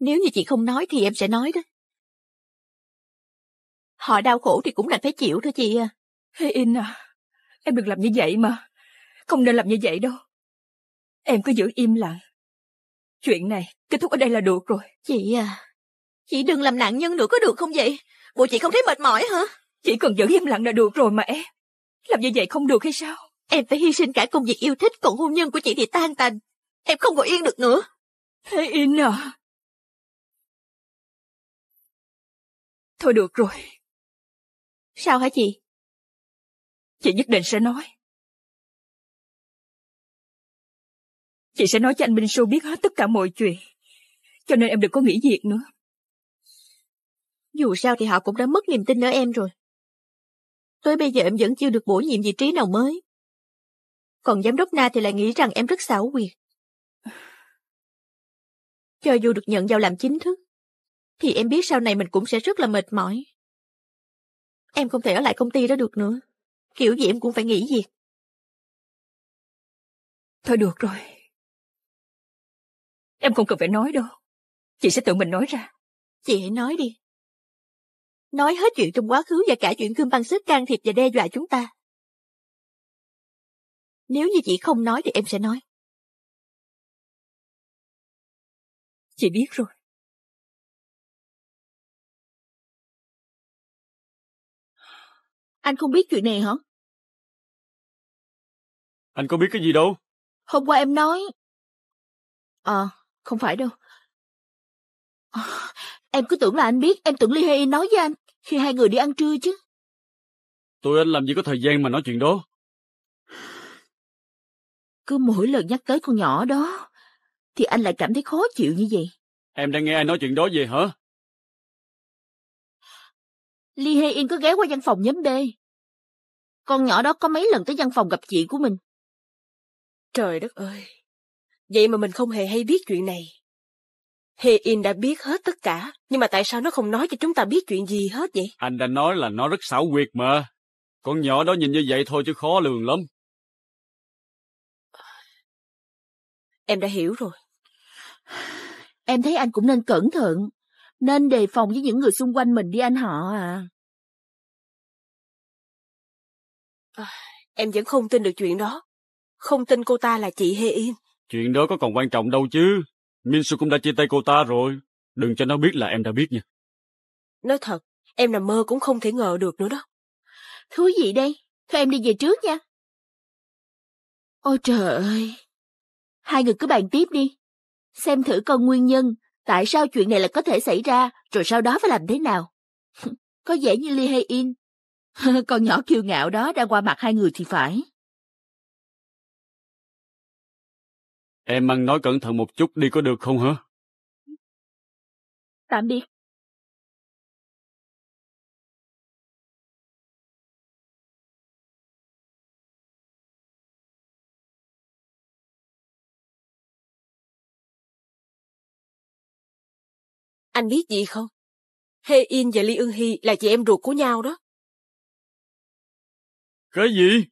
Nếu như chị không nói thì em sẽ nói đó. Họ đau khổ thì cũng đành phải chịu thôi chị à. Hey In à, em đừng làm như vậy mà. Không nên làm như vậy đâu. Em cứ giữ im lặng. Chuyện này kết thúc ở đây là được rồi. Chị à, chị đừng làm nạn nhân nữa có được không vậy? Bộ chị không thấy mệt mỏi hả? Chỉ cần giữ im lặng là được rồi mà em. Làm như vậy không được hay sao? Em phải hy sinh cả công việc yêu thích, còn hôn nhân của chị thì tan tành. Em không ngồi yên được nữa. Hey In à, Thôi được rồi. Sao hả chị? Chị nhất định sẽ nói. Chị sẽ nói cho anh Minh Xu biết hết tất cả mọi chuyện. Cho nên em đừng có nghĩ việc nữa. Dù sao thì họ cũng đã mất niềm tin ở em rồi. Tới bây giờ em vẫn chưa được bổ nhiệm vị trí nào mới. Còn giám đốc Na thì lại nghĩ rằng em rất xảo quyệt. Cho dù được nhận vào làm chính thức, thì em biết sau này mình cũng sẽ rất là mệt mỏi. Em không thể ở lại công ty đó được nữa. Kiểu gì em cũng phải nghỉ việc. Thôi được rồi. Em không cần phải nói đâu. Chị sẽ tự mình nói ra. Chị hãy nói đi. Nói hết chuyện trong quá khứ và cả chuyện cương Băng Sức can thiệp và đe dọa chúng ta. Nếu như chị không nói thì em sẽ nói. Chị biết rồi. Anh không biết chuyện này hả? Anh có biết cái gì đâu. Hôm qua em nói... Ờ, à, không phải đâu. À, em cứ tưởng là anh biết, em tưởng Ly Hay nói với anh khi hai người đi ăn trưa chứ. Tôi anh làm gì có thời gian mà nói chuyện đó. Cứ mỗi lần nhắc tới con nhỏ đó, thì anh lại cảm thấy khó chịu như vậy. Em đang nghe ai nói chuyện đó về hả? Li Hae In cứ ghé qua văn phòng nhóm B. Con nhỏ đó có mấy lần tới văn phòng gặp chị của mình. Trời đất ơi! Vậy mà mình không hề hay biết chuyện này. Hê In đã biết hết tất cả, nhưng mà tại sao nó không nói cho chúng ta biết chuyện gì hết vậy? Anh đã nói là nó rất xảo quyệt mà. Con nhỏ đó nhìn như vậy thôi chứ khó lường lắm. Em đã hiểu rồi. Em thấy anh cũng nên cẩn thận. Nên đề phòng với những người xung quanh mình đi anh họ à. à em vẫn không tin được chuyện đó. Không tin cô ta là chị Hê Yên. Chuyện đó có còn quan trọng đâu chứ. Minsu cũng đã chia tay cô ta rồi. Đừng cho nó biết là em đã biết nha. Nói thật, em nằm mơ cũng không thể ngờ được nữa đó. Thú gì đây? Thôi em đi về trước nha. Ôi trời ơi! Hai người cứ bàn tiếp đi. Xem thử con nguyên nhân Tại sao chuyện này lại có thể xảy ra, rồi sau đó phải làm thế nào? có vẻ như Lee Hay-in. Con nhỏ kiêu ngạo đó đang qua mặt hai người thì phải. Em ăn nói cẩn thận một chút đi có được không hả? Tạm biệt. Anh biết gì không? Hê In và Ly Ưng Hy là chị em ruột của nhau đó. Cái gì?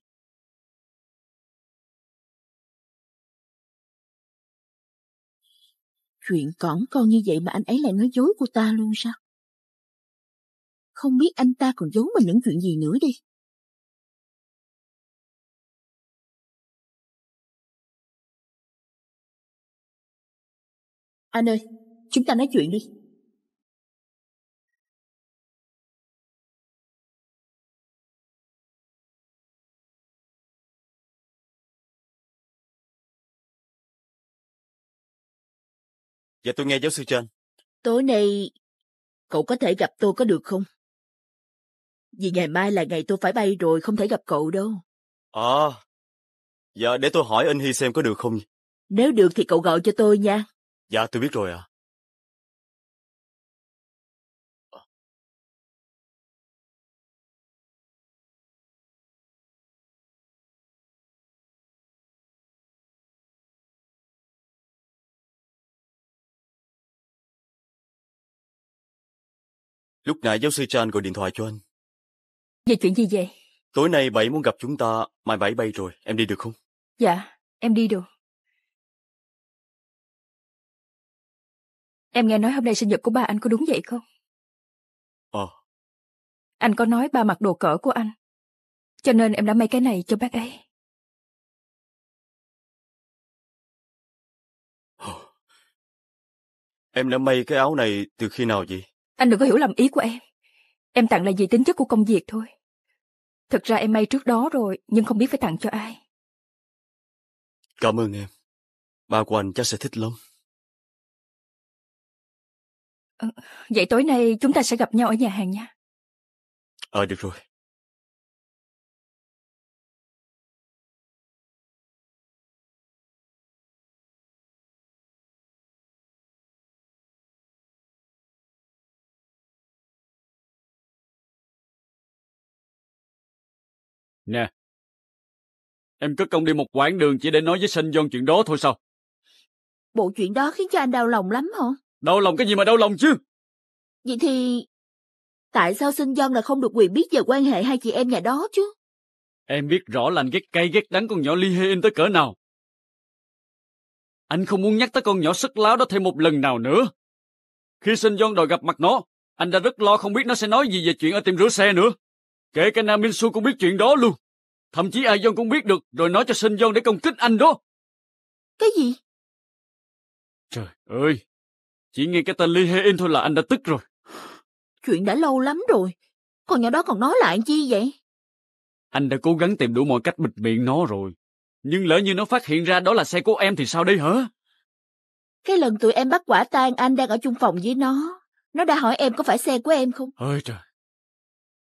Chuyện cỏn con như vậy mà anh ấy lại nói dối của ta luôn sao? Không biết anh ta còn giấu mình những chuyện gì nữa đi. Anh ơi, chúng ta nói chuyện đi. Dạ tôi nghe giáo sư trên. Tối nay cậu có thể gặp tôi có được không? Vì ngày mai là ngày tôi phải bay rồi, không thể gặp cậu đâu. Ờ. À, dạ để tôi hỏi anh Hy xem có được không? Nếu được thì cậu gọi cho tôi nha. Dạ tôi biết rồi ạ. À. Lúc nãy giáo sư Chan gọi điện thoại cho anh. Về chuyện gì vậy? Tối nay bảy muốn gặp chúng ta, mai bảy bay rồi, em đi được không? Dạ, em đi được. Em nghe nói hôm nay sinh nhật của ba anh có đúng vậy không? Ờ. Anh có nói ba mặc đồ cỡ của anh. Cho nên em đã may cái này cho bác ấy. Ờ. Em đã may cái áo này từ khi nào vậy? Anh đừng có hiểu lầm ý của em. Em tặng là vì tính chất của công việc thôi. Thực ra em may trước đó rồi, nhưng không biết phải tặng cho ai. Cảm ơn em. Ba của anh chắc sẽ thích lắm. Ờ, vậy tối nay chúng ta sẽ gặp nhau ở nhà hàng nha. Ờ, à, được rồi. Nè, em cất công đi một quãng đường chỉ để nói với Sinh John chuyện đó thôi sao? Bộ chuyện đó khiến cho anh đau lòng lắm hả? Đau lòng cái gì mà đau lòng chứ? Vậy thì... Tại sao sinh John là không được quyền biết về quan hệ hai chị em nhà đó chứ? Em biết rõ là anh ghét cay ghét đắng con nhỏ Lee Hae-in tới cỡ nào. Anh không muốn nhắc tới con nhỏ sức láo đó thêm một lần nào nữa. Khi sinh John đòi gặp mặt nó, anh đã rất lo không biết nó sẽ nói gì về chuyện ở tiệm rửa xe nữa. Kể cả nam minh Naminsu cũng biết chuyện đó luôn. Thậm chí ai Aion cũng biết được rồi nói cho Sinh Yon để công kích anh đó. Cái gì? Trời ơi! Chỉ nghe cái tên Lee Hee In thôi là anh đã tức rồi. Chuyện đã lâu lắm rồi. Con nhỏ đó còn nói lại chi vậy? Anh đã cố gắng tìm đủ mọi cách bịt miệng nó rồi. Nhưng lỡ như nó phát hiện ra đó là xe của em thì sao đây hả? Cái lần tụi em bắt quả tang anh đang ở chung phòng với nó, nó đã hỏi em có phải xe của em không? Ôi trời,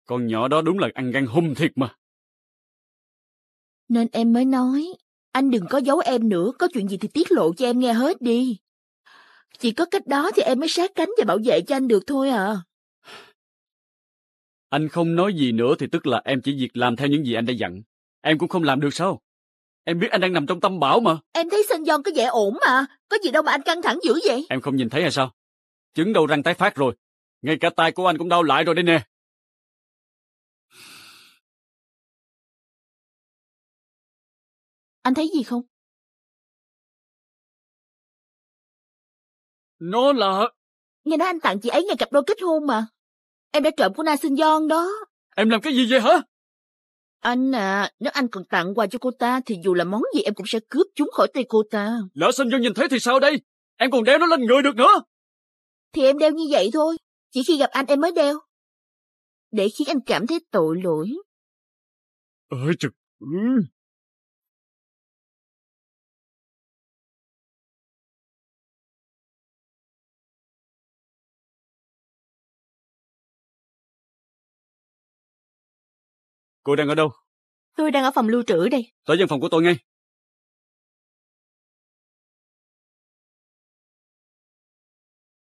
con nhỏ đó đúng là ăn gan hung thiệt mà. Nên em mới nói, anh đừng có giấu em nữa, có chuyện gì thì tiết lộ cho em nghe hết đi. Chỉ có cách đó thì em mới sát cánh và bảo vệ cho anh được thôi à. Anh không nói gì nữa thì tức là em chỉ việc làm theo những gì anh đã dặn. Em cũng không làm được sao? Em biết anh đang nằm trong tâm bảo mà. Em thấy Sơn Giòn có vẻ ổn mà. Có gì đâu mà anh căng thẳng dữ vậy? Em không nhìn thấy hay sao? Chứng đầu răng tái phát rồi. Ngay cả tay của anh cũng đau lại rồi đây nè. Anh thấy gì không? Nó là... Nghe nói anh tặng chị ấy ngày cặp đôi kết hôn mà. Em đã trộm của Na Sinh Gion đó. Em làm cái gì vậy hả? Anh à, nếu anh còn tặng quà cho cô ta thì dù là món gì em cũng sẽ cướp chúng khỏi tay cô ta. Lỡ Sinh Gion nhìn thấy thì sao đây? Em còn đeo nó lên người được nữa. Thì em đeo như vậy thôi. Chỉ khi gặp anh em mới đeo. Để khiến anh cảm thấy tội lỗi. Ơi trời... Ừ. Cô đang ở đâu? Tôi đang ở phòng lưu trữ đây. Tới văn phòng của tôi ngay.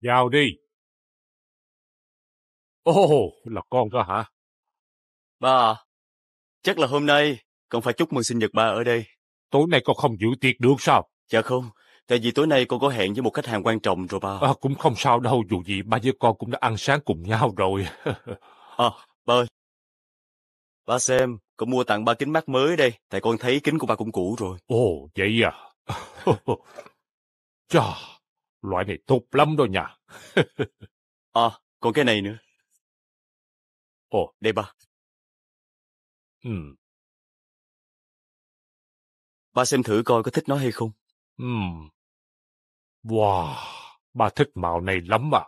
Vào đi. Ồ, là con đó hả? Ba chắc là hôm nay con phải chúc mừng sinh nhật ba ở đây. Tối nay con không giữ tiệc được sao? Dạ không, tại vì tối nay con có hẹn với một khách hàng quan trọng rồi ba. À, cũng không sao đâu, dù gì ba với con cũng đã ăn sáng cùng nhau rồi. à, ba ơi, Ba xem, con mua tặng ba kính mắt mới đây, tại con thấy kính của ba cũng cũ rồi. Ồ, vậy à? Chà, loại này tốt lắm rồi nha. à, còn cái này nữa. Ồ, đây ba. Ừ. Ba xem thử coi có thích nó hay không. Ừ. Wow, ba thích màu này lắm à.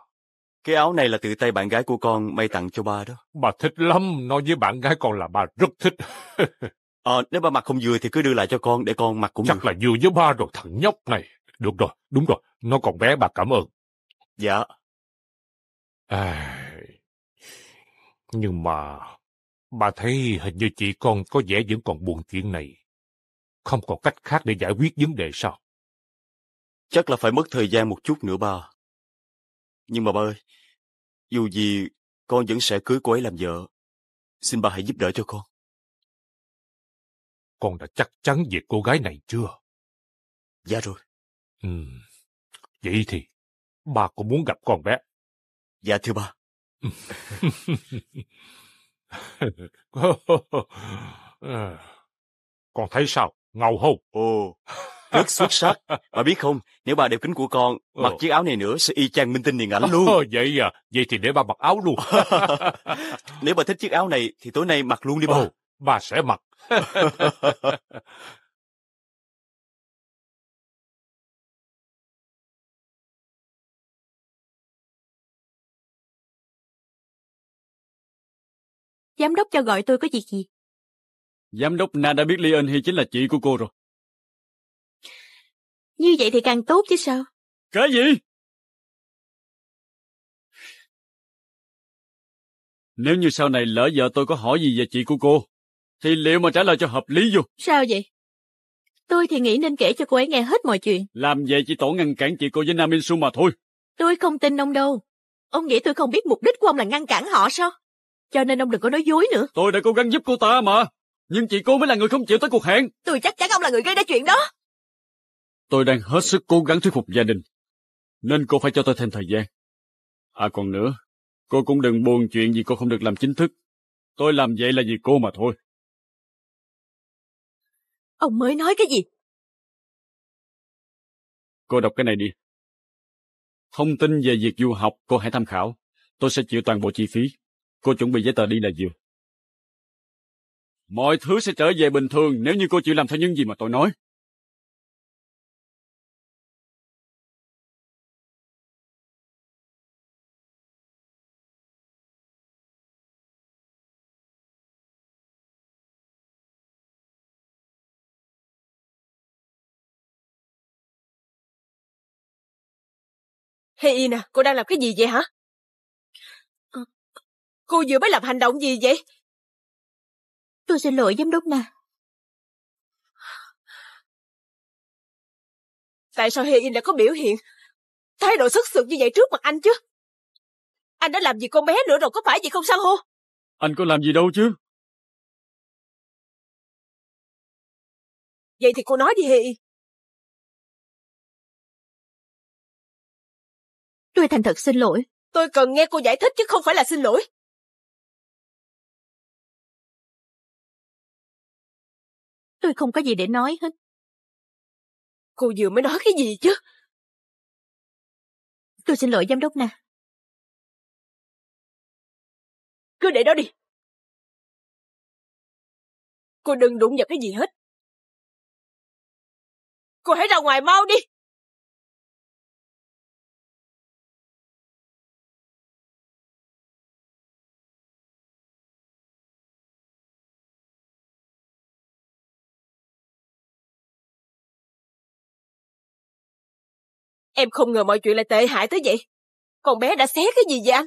Cái áo này là từ tay bạn gái của con may tặng cho ba đó. Bà thích lắm, nói với bạn gái con là bà rất thích. ờ, nếu ba mặc không vừa thì cứ đưa lại cho con để con mặc cũng Chắc được. là vừa với ba rồi thằng nhóc này. Được rồi, đúng rồi, nó còn bé bà cảm ơn. Dạ. À, nhưng mà bà thấy hình như chị con có vẻ vẫn còn buồn chuyện này. Không còn cách khác để giải quyết vấn đề sao? Chắc là phải mất thời gian một chút nữa ba. Nhưng mà ba ơi, dù gì, con vẫn sẽ cưới cô ấy làm vợ. Xin ba hãy giúp đỡ cho con. Con đã chắc chắn về cô gái này chưa? Dạ rồi. Ừ. Vậy thì, ba có muốn gặp con bé? Dạ thưa ba. con thấy sao? Ngầu không? Ồ rất xuất sắc. Bà biết không, nếu bà đeo kính của con, ừ. mặc chiếc áo này nữa sẽ y chang minh tinh điện ảnh luôn. Ừ, vậy à, vậy thì để bà mặc áo luôn. nếu bà thích chiếc áo này thì tối nay mặc luôn đi bà. Ừ, bà sẽ mặc. Giám đốc cho gọi tôi có việc gì? Giám đốc na đã Nada Birlien thì chính là chị của cô rồi. Như vậy thì càng tốt chứ sao? Cái gì? Nếu như sau này lỡ vợ tôi có hỏi gì về chị của cô, thì liệu mà trả lời cho hợp lý vô? Sao vậy? Tôi thì nghĩ nên kể cho cô ấy nghe hết mọi chuyện. Làm vậy chỉ tổ ngăn cản chị cô với Nam Insu mà thôi. Tôi không tin ông đâu. Ông nghĩ tôi không biết mục đích của ông là ngăn cản họ sao? Cho nên ông đừng có nói dối nữa. Tôi đã cố gắng giúp cô ta mà. Nhưng chị cô mới là người không chịu tới cuộc hẹn. Tôi chắc chắn ông là người gây ra chuyện đó. Tôi đang hết sức cố gắng thuyết phục gia đình, nên cô phải cho tôi thêm thời gian. À còn nữa, cô cũng đừng buồn chuyện gì cô không được làm chính thức. Tôi làm vậy là vì cô mà thôi. Ông mới nói cái gì? Cô đọc cái này đi. Thông tin về việc du học cô hãy tham khảo. Tôi sẽ chịu toàn bộ chi phí. Cô chuẩn bị giấy tờ đi là vừa. Mọi thứ sẽ trở về bình thường nếu như cô chịu làm theo những gì mà tôi nói. Hey Ina, cô đang làm cái gì vậy hả? Ờ, cô vừa mới làm hành động gì vậy? Tôi xin lỗi giám đốc nè. Tại sao Hê In lại có biểu hiện thái độ xuất sượt như vậy trước mặt anh chứ? Anh đã làm gì con bé nữa rồi có phải gì không sao hô? Anh có làm gì đâu chứ? Vậy thì cô nói đi Hê In. tôi thành thật xin lỗi. Tôi cần nghe cô giải thích chứ không phải là xin lỗi. Tôi không có gì để nói hết. Cô vừa mới nói cái gì chứ? Tôi xin lỗi giám đốc nè. Cứ để đó đi. Cô đừng đụng vào cái gì hết. Cô hãy ra ngoài mau đi. Em không ngờ mọi chuyện lại tệ hại tới vậy. Con bé đã xé cái gì vậy anh?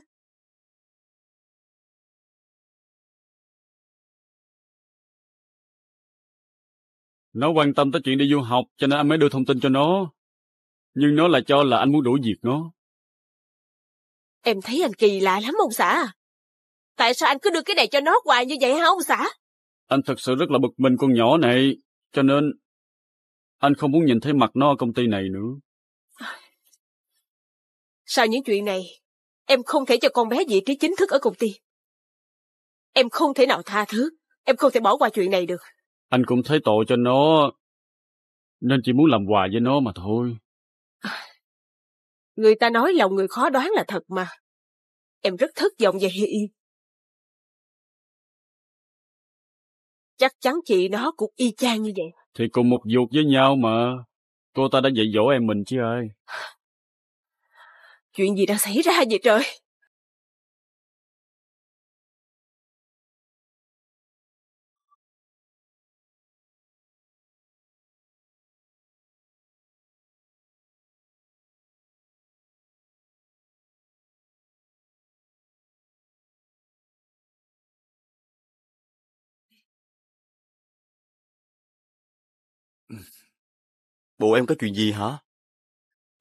Nó quan tâm tới chuyện đi du học cho nên anh mới đưa thông tin cho nó. Nhưng nó lại cho là anh muốn đuổi việc nó. Em thấy anh kỳ lạ lắm ông xã. Tại sao anh cứ đưa cái này cho nó hoài như vậy hả ông xã? Anh thật sự rất là bực mình con nhỏ này, cho nên anh không muốn nhìn thấy mặt nó ở công ty này nữa. Sau những chuyện này, em không thể cho con bé vị trí chính thức ở công ty. Em không thể nào tha thứ, em không thể bỏ qua chuyện này được. Anh cũng thấy tội cho nó, nên chỉ muốn làm hòa với nó mà thôi. À, người ta nói lòng người khó đoán là thật mà. Em rất thất vọng về Hi Yên. Chắc chắn chị nó cũng y chang như vậy. Thì cùng một dục với nhau mà. Cô ta đã dạy dỗ em mình chứ ai. Chuyện gì đang xảy ra vậy trời? Ừ. Bộ em có chuyện gì hả?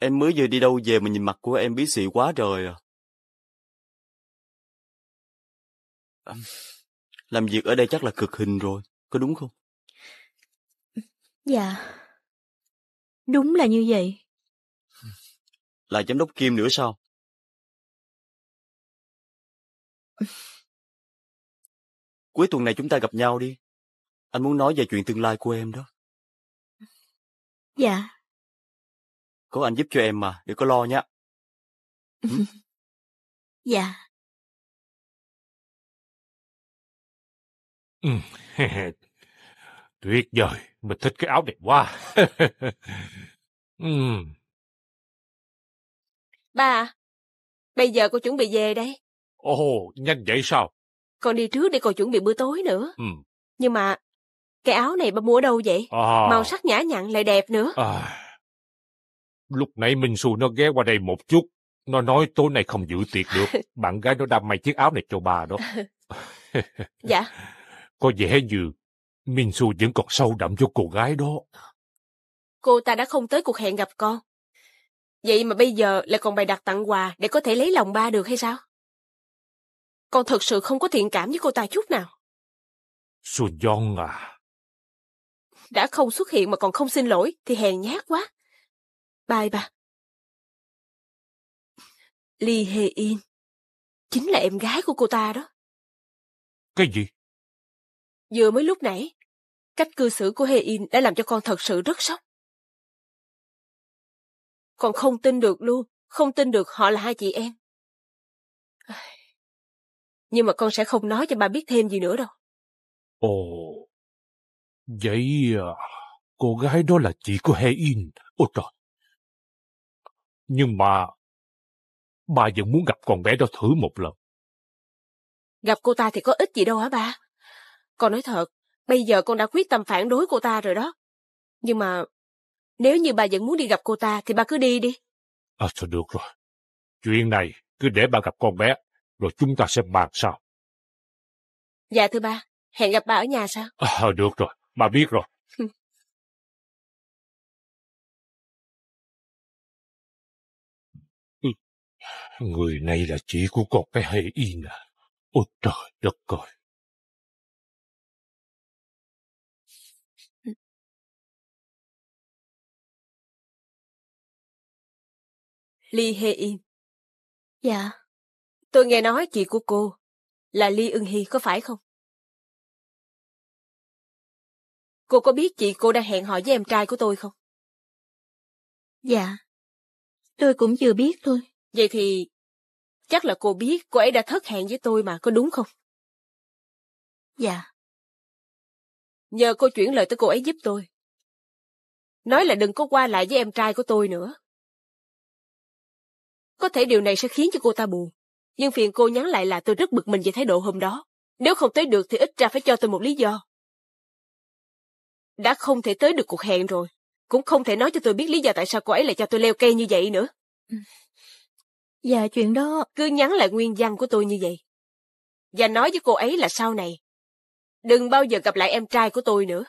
Em mới vừa đi đâu về mà nhìn mặt của em bí xị quá rồi. à. Làm việc ở đây chắc là cực hình rồi, có đúng không? Dạ. Đúng là như vậy. Là giám đốc Kim nữa sao? Cuối tuần này chúng ta gặp nhau đi. Anh muốn nói về chuyện tương lai của em đó. Dạ, có anh giúp cho em mà, đừng có lo nhé. dạ. Tuyệt vời, mình thích cái áo đẹp quá. Ba, bây giờ cô chuẩn bị về đây. Ồ, nhanh vậy sao? Con đi trước để cô chuẩn bị bữa tối nữa. Ừ. Nhưng mà, cái áo này ba mua ở đâu vậy? À. Màu sắc nhã nhặn lại đẹp nữa. À. Lúc nãy Minh Xu nó ghé qua đây một chút. Nó nói tối nay không giữ tiệc được. Bạn gái nó đam mày chiếc áo này cho bà đó. dạ. Có vẻ như Minh Xu vẫn còn sâu đậm cho cô gái đó. Cô ta đã không tới cuộc hẹn gặp con. Vậy mà bây giờ lại còn bày đặt tặng quà để có thể lấy lòng ba được hay sao? Con thật sự không có thiện cảm với cô ta chút nào. Xuân Dông à. Đã không xuất hiện mà còn không xin lỗi thì hèn nhát quá. Bye ba. Ly Hê yên Chính là em gái của cô ta đó. Cái gì? Vừa mới lúc nãy, cách cư xử của Hê yên đã làm cho con thật sự rất sốc. con không tin được luôn, không tin được họ là hai chị em. Nhưng mà con sẽ không nói cho bà biết thêm gì nữa đâu. Ồ, vậy à, cô gái đó là chị của Hê yên. Ôi trời, nhưng mà... bà vẫn muốn gặp con bé đó thử một lần. Gặp cô ta thì có ích gì đâu hả ba? Con nói thật, bây giờ con đã quyết tâm phản đối cô ta rồi đó. Nhưng mà... Nếu như bà vẫn muốn đi gặp cô ta thì bà cứ đi đi. À, thôi được rồi. Chuyện này cứ để bà gặp con bé, rồi chúng ta sẽ bàn sau. Dạ thưa ba, hẹn gặp bà ở nhà sao? À, được rồi, bà biết rồi. Người này là chị của con cái hệ in à? Ôi trời đất ơi! Ly Hê In. Dạ. Tôi nghe nói chị của cô là Ly Ưng Hy có phải không? Cô có biết chị cô đang hẹn hò với em trai của tôi không? Dạ. Tôi cũng vừa biết thôi. Vậy thì, chắc là cô biết cô ấy đã thất hẹn với tôi mà, có đúng không? Dạ. Nhờ cô chuyển lời tới cô ấy giúp tôi. Nói là đừng có qua lại với em trai của tôi nữa. Có thể điều này sẽ khiến cho cô ta buồn, nhưng phiền cô nhắn lại là tôi rất bực mình về thái độ hôm đó. Nếu không tới được thì ít ra phải cho tôi một lý do. Đã không thể tới được cuộc hẹn rồi, cũng không thể nói cho tôi biết lý do tại sao cô ấy lại cho tôi leo cây như vậy nữa. Ừ. Dạ chuyện đó... Cứ nhắn lại nguyên văn của tôi như vậy. Và nói với cô ấy là sau này. Đừng bao giờ gặp lại em trai của tôi nữa.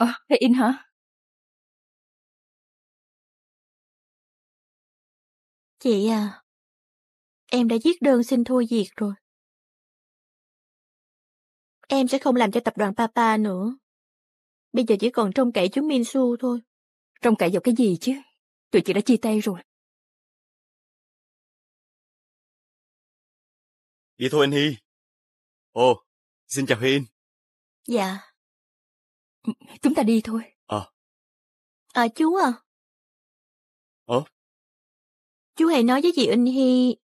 Ờ, thế in hả? Chị à, em đã viết đơn xin thôi việc rồi. Em sẽ không làm cho tập đoàn Papa nữa. Bây giờ chỉ còn trông cậy chú Minsu thôi. Trông cậy vào cái gì chứ? Tụi chị đã chia tay rồi. Đi thôi anh Hi Ồ, xin chào In Dạ. Chúng ta đi thôi. À. À chú à. Ờ? Chú hãy nói với chị Inh Hy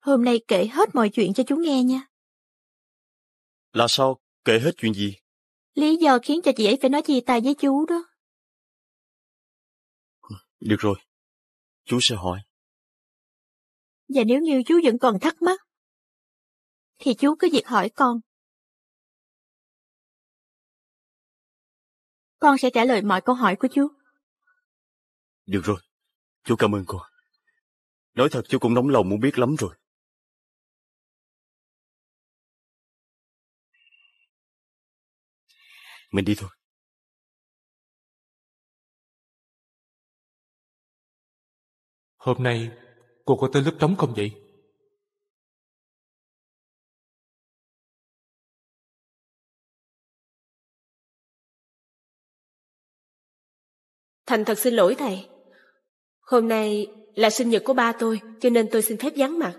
hôm nay kể hết mọi chuyện cho chú nghe nha. Là sao? Kể hết chuyện gì? Lý do khiến cho chị ấy phải nói chia tay với chú đó. Được rồi, chú sẽ hỏi. Và nếu như chú vẫn còn thắc mắc, thì chú cứ việc hỏi con. Con sẽ trả lời mọi câu hỏi của chú. Được rồi, chú cảm ơn con. Nói thật chú cũng nóng lòng muốn biết lắm rồi. Mình đi thôi. Hôm nay cô có tới lớp trống không vậy? Thành thật xin lỗi thầy. Hôm nay là sinh nhật của ba tôi, cho nên tôi xin phép vắng mặt.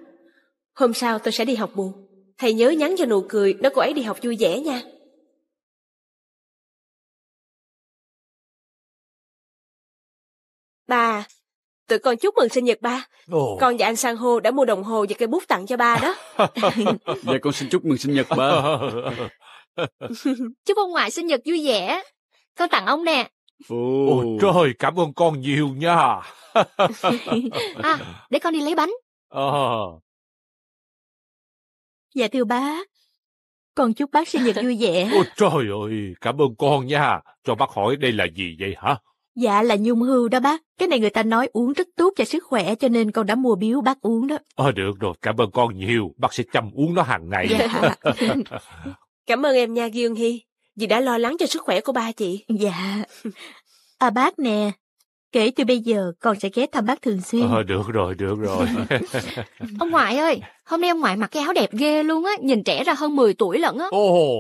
Hôm sau tôi sẽ đi học buồn Thầy nhớ nhắn cho nụ cười, nó cô ấy đi học vui vẻ nha. Ba, tụi con chúc mừng sinh nhật ba. Ồ. Con và anh Sang Hô đã mua đồng hồ và cây bút tặng cho ba đó. Dạ con xin chúc mừng sinh nhật ba. chúc ông ngoại sinh nhật vui vẻ. Con tặng ông nè. Ồ. Ôi trời, cảm ơn con nhiều nha. à, để con đi lấy bánh. À. Dạ thưa bác, con chúc bác sinh nhật vui vẻ. Ôi trời ơi, cảm ơn con nha. Cho bác hỏi đây là gì vậy hả? Dạ là nhung hưu đó bác. Cái này người ta nói uống rất tốt cho sức khỏe cho nên con đã mua biếu bác uống đó. Ờ được rồi, cảm ơn con nhiều. Bác sẽ chăm uống nó hàng ngày. Dạ. cảm ơn em nha Dương Hy vì đã lo lắng cho sức khỏe của ba chị. Dạ. À bác nè, kể từ bây giờ con sẽ ghé thăm bác thường xuyên. Ờ, được rồi, được rồi. ông ngoại ơi, hôm nay ông ngoại mặc cái áo đẹp ghê luôn á, nhìn trẻ ra hơn 10 tuổi lận á. Ồ,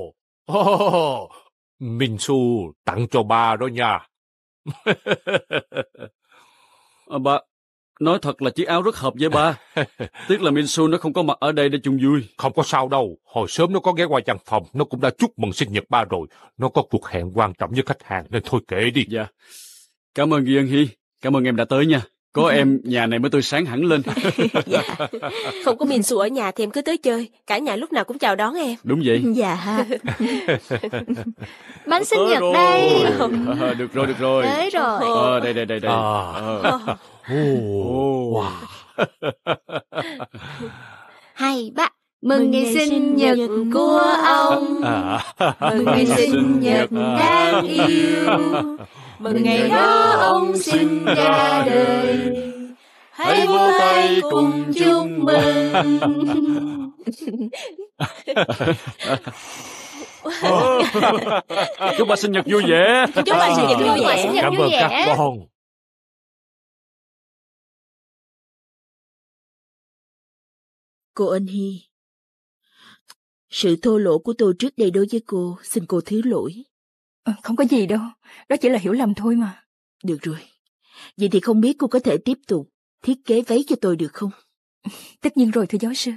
oh, Minh xu tặng cho ba đó nha. à, ba, Nói thật là chiếc áo rất hợp với ba. Tiếc là Minsu nó không có mặt ở đây để chung vui. Không có sao đâu. Hồi sớm nó có ghé qua văn phòng, nó cũng đã chúc mừng sinh nhật ba rồi. Nó có cuộc hẹn quan trọng với khách hàng nên thôi kể đi. Dạ. Cảm ơn Ghi Hy. Cảm ơn em đã tới nha có em nhà này mới tôi sáng hẳn lên dạ. không có mình xù ở nhà thì em cứ tới chơi cả nhà lúc nào cũng chào đón em đúng vậy dạ bánh sinh nhật rồi. đây à, được rồi được rồi tới rồi à, đây đây đây đây à. À. Wow. hay ba mừng ngày sinh nhật của ông à. mừng ngày sinh nhật đáng yêu mừng ngày đó ông sinh ra đời hãy vỗ tay cùng chúc mừng chúc bà sinh nhật vui vẻ chúc bà sinh nhật à, vui vẻ sinh nhật cảm ơn các con cô ân hy sự thô lỗ của tôi trước đây đối với cô xin cô thứ lỗi Ờ, không có gì đâu, đó chỉ là hiểu lầm thôi mà. Được rồi, vậy thì không biết cô có thể tiếp tục thiết kế váy cho tôi được không? Tất nhiên rồi thưa giáo sư.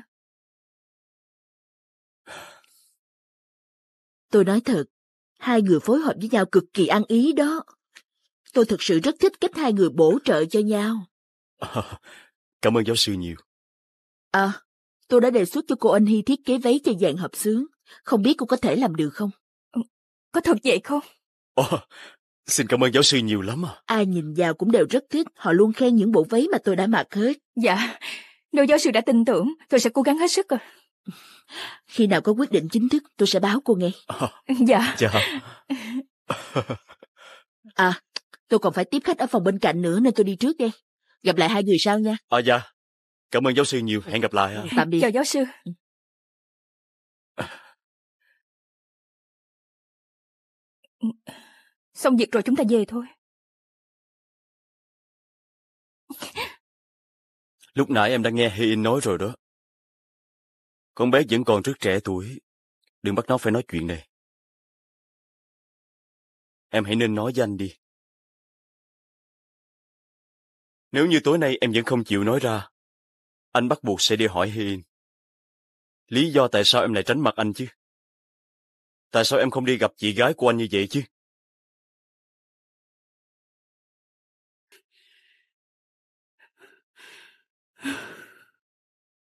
Tôi nói thật, hai người phối hợp với nhau cực kỳ ăn ý đó. Tôi thực sự rất thích cách hai người bổ trợ cho nhau. À, cảm ơn giáo sư nhiều. À, tôi đã đề xuất cho cô anh Hy thiết kế váy cho dạng hợp xướng, Không biết cô có thể làm được không? Có thật vậy không? Ồ, oh, xin cảm ơn giáo sư nhiều lắm à. Ai à, nhìn vào cũng đều rất thích, họ luôn khen những bộ váy mà tôi đã mặc hết. Dạ, nếu giáo sư đã tin tưởng, tôi sẽ cố gắng hết sức rồi. Khi nào có quyết định chính thức, tôi sẽ báo cô nghe. À, dạ. Dạ. à, tôi còn phải tiếp khách ở phòng bên cạnh nữa nên tôi đi trước đây. Gặp lại hai người sau nha. À dạ. Cảm ơn giáo sư nhiều. Hẹn gặp lại. Tạm biệt. Chào giáo sư. Ừ. Ừ. Xong việc rồi chúng ta về thôi. Lúc nãy em đã nghe Hiên nói rồi đó. Con bé vẫn còn rất trẻ tuổi. Đừng bắt nó phải nói chuyện này. Em hãy nên nói với anh đi. Nếu như tối nay em vẫn không chịu nói ra, anh bắt buộc sẽ đi hỏi Hiên. Lý do tại sao em lại tránh mặt anh chứ? Tại sao em không đi gặp chị gái của anh như vậy chứ?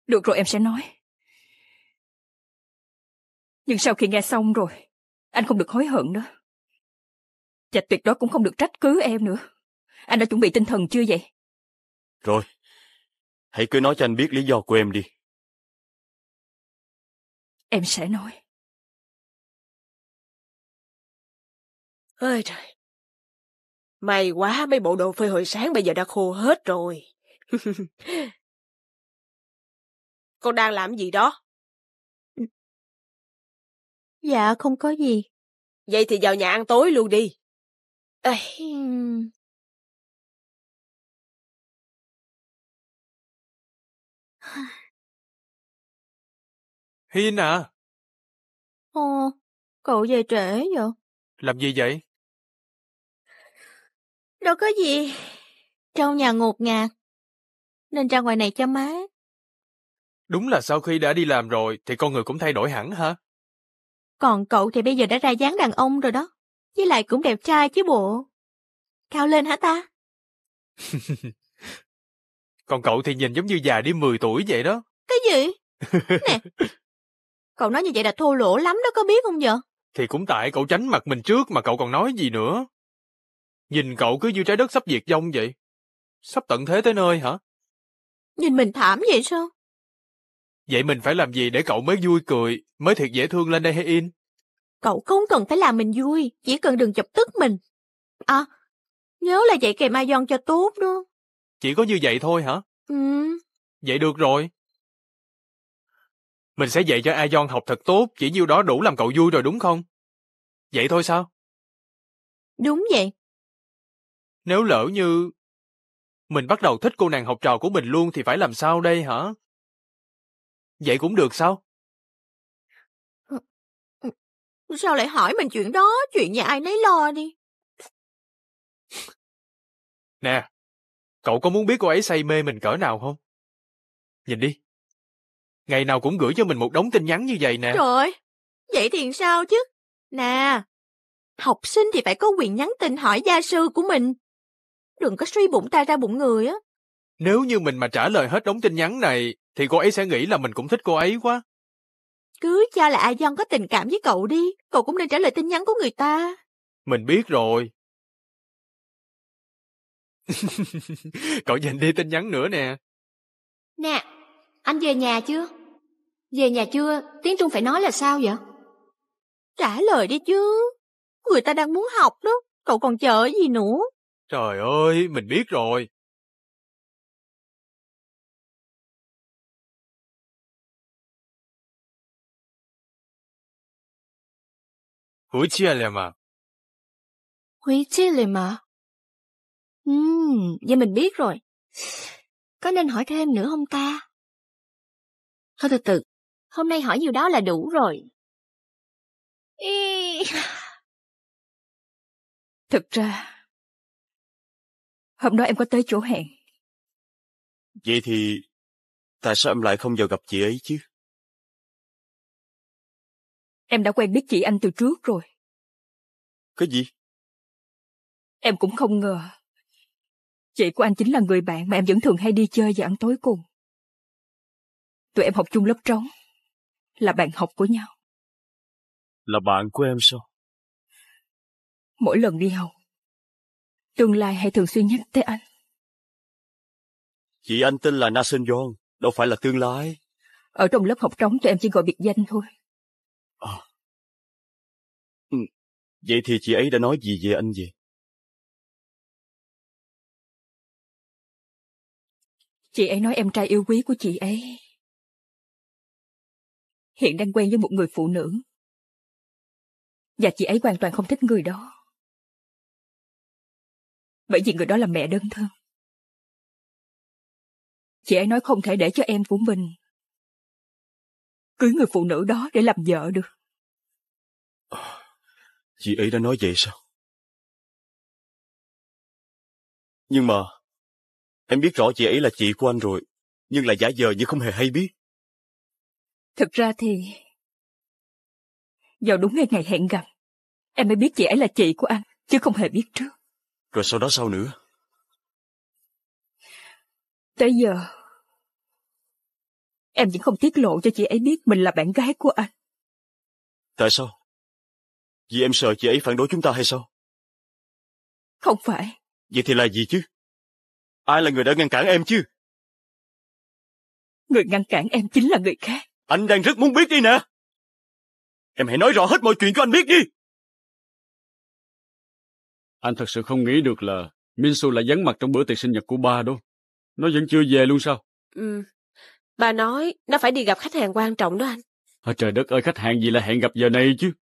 Được rồi em sẽ nói. Nhưng sau khi nghe xong rồi, anh không được hối hận nữa. Và tuyệt đối cũng không được trách cứ em nữa. Anh đã chuẩn bị tinh thần chưa vậy? Rồi, hãy cứ nói cho anh biết lý do của em đi. Em sẽ nói. Ơi trời! May quá mấy bộ đồ phơi hồi sáng bây giờ đã khô hết rồi. Con đang làm gì đó? Dạ không có gì. Vậy thì vào nhà ăn tối luôn đi. Ê. Hiên à? Ồ, cậu về trễ vậy? Làm gì vậy? Đâu có gì. Trong nhà ngột ngạt. Nên ra ngoài này cho má. Đúng là sau khi đã đi làm rồi thì con người cũng thay đổi hẳn hả? Còn cậu thì bây giờ đã ra dáng đàn ông rồi đó. Với lại cũng đẹp trai chứ bộ. Cao lên hả ta? Còn cậu thì nhìn giống như già đi 10 tuổi vậy đó. Cái gì? Nè, cậu nói như vậy là thô lỗ lắm đó có biết không vậy? Thì cũng tại cậu tránh mặt mình trước mà cậu còn nói gì nữa. Nhìn cậu cứ như trái đất sắp diệt vong vậy. Sắp tận thế tới nơi hả? Nhìn mình thảm vậy sao? Vậy mình phải làm gì để cậu mới vui cười, mới thiệt dễ thương lên đây hay in? Cậu không cần phải làm mình vui, chỉ cần đừng chọc tức mình. À, nhớ là dạy kèm Aion cho tốt đó. Chỉ có như vậy thôi hả? Ừ. Vậy được rồi. Mình sẽ dạy cho Aion học thật tốt, chỉ nhiêu đó đủ làm cậu vui rồi đúng không? Vậy thôi sao? Đúng vậy. Nếu lỡ như... Mình bắt đầu thích cô nàng học trò của mình luôn thì phải làm sao đây hả? Vậy cũng được sao? Sao lại hỏi mình chuyện đó, chuyện nhà ai nấy lo đi. Nè, cậu có muốn biết cô ấy say mê mình cỡ nào không? Nhìn đi. Ngày nào cũng gửi cho mình một đống tin nhắn như vậy nè. Trời vậy thì sao chứ? Nè, học sinh thì phải có quyền nhắn tin hỏi gia sư của mình đừng có suy bụng ta ra bụng người á. Nếu như mình mà trả lời hết đống tin nhắn này, thì cô ấy sẽ nghĩ là mình cũng thích cô ấy quá. Cứ cho là A Dân có tình cảm với cậu đi, cậu cũng nên trả lời tin nhắn của người ta. Mình biết rồi. cậu nhìn đi tin nhắn nữa nè. Nè, anh về nhà chưa? Về nhà chưa, tiếng Trung phải nói là sao vậy? Trả lời đi chứ, người ta đang muốn học đó, cậu còn chờ gì nữa. Trời ơi, mình biết rồi. Hối chia à lè mà. Hối chia lè mà. Ừm, vậy mình biết rồi. Có nên hỏi thêm nữa không ta? Thôi từ từ, hôm nay hỏi nhiều đó là đủ rồi. Ý... Thực ra, Hôm đó em có tới chỗ hẹn. Vậy thì tại sao em lại không vào gặp chị ấy chứ? Em đã quen biết chị anh từ trước rồi. Cái gì? Em cũng không ngờ. Chị của anh chính là người bạn mà em vẫn thường hay đi chơi và ăn tối cùng. Tụi em học chung lớp trống. Là bạn học của nhau. Là bạn của em sao? Mỗi lần đi học, Tương lai hãy thường xuyên nhắc tới anh. Chị anh tên là Na Sơn John, đâu phải là tương lai. Ở trong lớp học trống tụi em chỉ gọi biệt danh thôi. À. Ừ. Vậy thì chị ấy đã nói gì về anh vậy? Chị ấy nói em trai yêu quý của chị ấy. Hiện đang quen với một người phụ nữ. Và chị ấy hoàn toàn không thích người đó bởi vì người đó là mẹ đơn thân. Chị ấy nói không thể để cho em của mình cưới người phụ nữ đó để làm vợ được. À, chị ấy đã nói vậy sao? Nhưng mà, em biết rõ chị ấy là chị của anh rồi, nhưng lại giả vờ như không hề hay biết. Thực ra thì, vào đúng ngay ngày hẹn gặp, em mới biết chị ấy là chị của anh, chứ không hề biết trước. Rồi sau đó sao nữa? Tới giờ, em vẫn không tiết lộ cho chị ấy biết mình là bạn gái của anh. Tại sao? Vì em sợ chị ấy phản đối chúng ta hay sao? Không phải. Vậy thì là gì chứ? Ai là người đã ngăn cản em chứ? Người ngăn cản em chính là người khác. Anh đang rất muốn biết đi nè. Em hãy nói rõ hết mọi chuyện cho anh biết đi. Anh thật sự không nghĩ được là Minsu lại vắng mặt trong bữa tiệc sinh nhật của ba đâu. Nó vẫn chưa về luôn sao? Ừ. Bà nói nó phải đi gặp khách hàng quan trọng đó anh. À, trời đất ơi, khách hàng gì lại hẹn gặp giờ này chứ?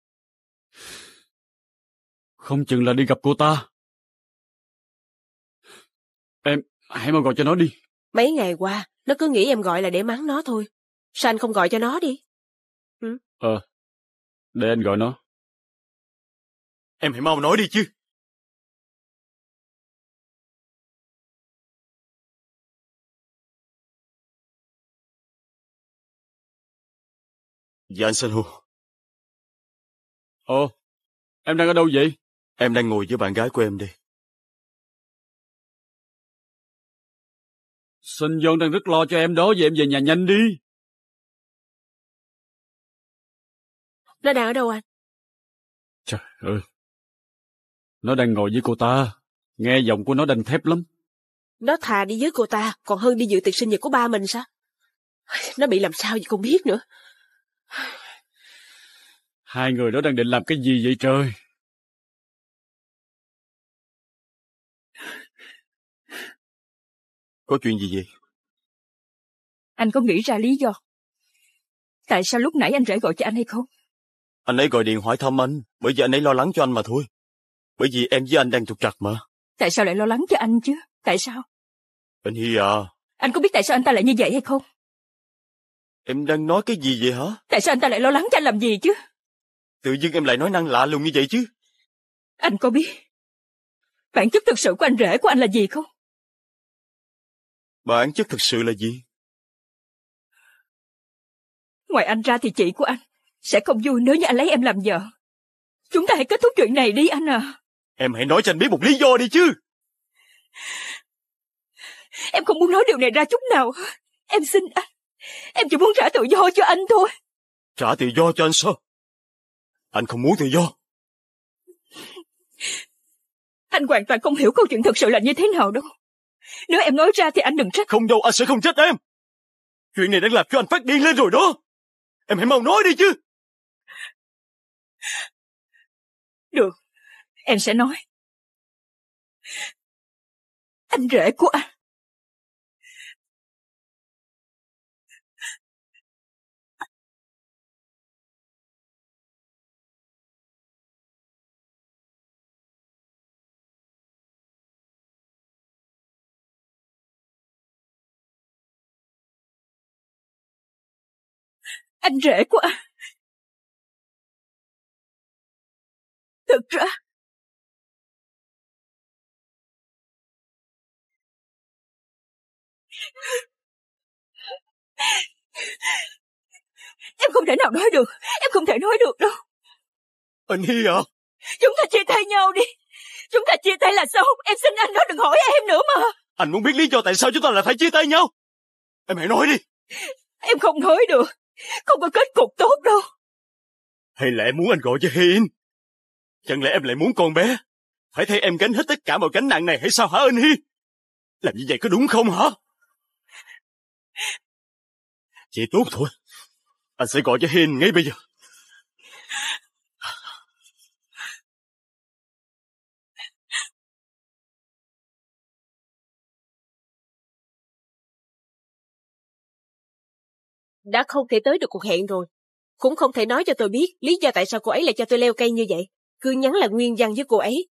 Không chừng là đi gặp cô ta. Em, hãy mau gọi cho nó đi. Mấy ngày qua, nó cứ nghĩ em gọi là để mắng nó thôi. Sao anh không gọi cho nó đi? Ừ. Ờ, để anh gọi nó. Em hãy mau nói đi chứ. Dạ anh Salo. Ồ, em đang ở đâu vậy? Em đang ngồi với bạn gái của em đây. Sinh Dân đang rất lo cho em đó, vậy em về nhà nhanh đi. Nó đang ở đâu anh? Trời ơi. Nó đang ngồi với cô ta. Nghe giọng của nó đanh thép lắm. Nó thà đi với cô ta, còn hơn đi dự tiệc sinh nhật của ba mình sao? Nó bị làm sao vậy không biết nữa. Hai người đó đang định làm cái gì vậy trời? Có chuyện gì vậy? Anh có nghĩ ra lý do Tại sao lúc nãy anh rể gọi cho anh hay không? Anh ấy gọi điện hỏi thăm anh, bởi vì anh ấy lo lắng cho anh mà thôi. Bởi vì em với anh đang trục trặc mà. Tại sao lại lo lắng cho anh chứ? Tại sao? Anh Hy à. Anh có biết tại sao anh ta lại như vậy hay không? Em đang nói cái gì vậy hả? Tại sao anh ta lại lo lắng cho anh làm gì chứ? Tự dưng em lại nói năng lạ lùng như vậy chứ? Anh có biết bản chất thực sự của anh rể của anh là gì không? Bản chất thực sự là gì? Ngoài anh ra thì chị của anh sẽ không vui nếu như anh lấy em làm vợ. Chúng ta hãy kết thúc chuyện này đi anh à. Em hãy nói cho anh biết một lý do đi chứ. Em không muốn nói điều này ra chút nào. Em xin anh. Em chỉ muốn trả tự do cho anh thôi. Trả tự do cho anh sao? Anh không muốn tự do. Anh hoàn toàn không hiểu câu chuyện thật sự là như thế nào đâu. Nếu em nói ra thì anh đừng trách. Không đâu, anh sẽ không trách em. Chuyện này đang làm cho anh phát điên lên rồi đó. Em hãy mau nói đi chứ. Được, em sẽ nói. Anh rể của anh anh rể của anh. Thực ra, Em không thể nào nói được, em không thể nói được đâu. Anh hi à? Chúng ta chia tay nhau đi. Chúng ta chia tay là sao? Em xin anh đó đừng hỏi em nữa mà. Anh muốn biết lý do tại sao chúng ta lại phải chia tay nhau? Em hãy nói đi. Em không nói được. Không có kết cục tốt đâu. Hay là em muốn anh gọi cho Hiên? Chẳng lẽ em lại muốn con bé? Phải thay em gánh hết tất cả mọi gánh nặng này hay sao hả anh Hiên? Làm như vậy có đúng không hả? Chị tốt thôi. Anh sẽ gọi cho Hiên ngay bây giờ. đã không thể tới được cuộc hẹn rồi. Cũng không thể nói cho tôi biết lý do tại sao cô ấy lại cho tôi leo cây như vậy. Cứ nhắn là nguyên văn với cô ấy.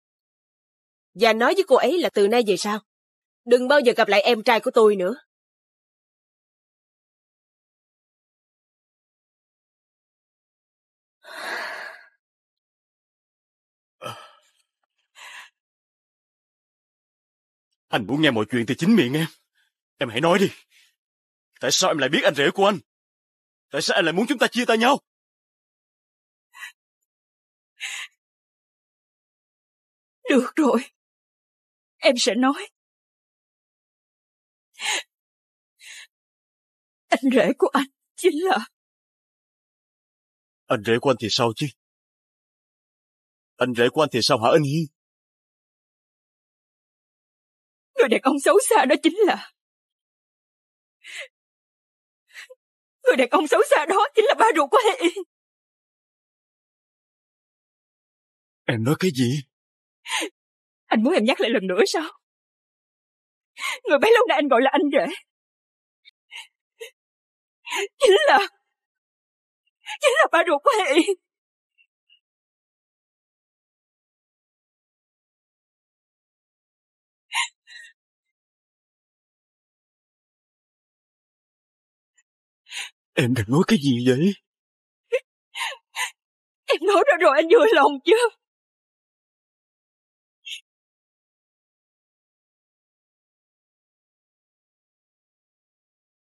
Và nói với cô ấy là từ nay về sau. Đừng bao giờ gặp lại em trai của tôi nữa. Anh muốn nghe mọi chuyện từ chính miệng em. Em hãy nói đi. Tại sao em lại biết anh rể của anh? Tại sao anh lại muốn chúng ta chia tay nhau? Được rồi. Em sẽ nói. Anh rể của anh chính là... Anh rể của anh thì sao chứ? Anh rể của anh thì sao hả anh Hiên? Người đàn ông xấu xa đó chính là... Người đàn ông xấu xa đó chính là ba ruột của Hy. Em nói cái gì? Anh muốn em nhắc lại lần nữa sao? Người bấy lâu nay anh gọi là anh rể. Chính là... Chính là ba ruột của Hy. Em đang nói cái gì vậy? Em nói ra rồi anh vui lòng chưa?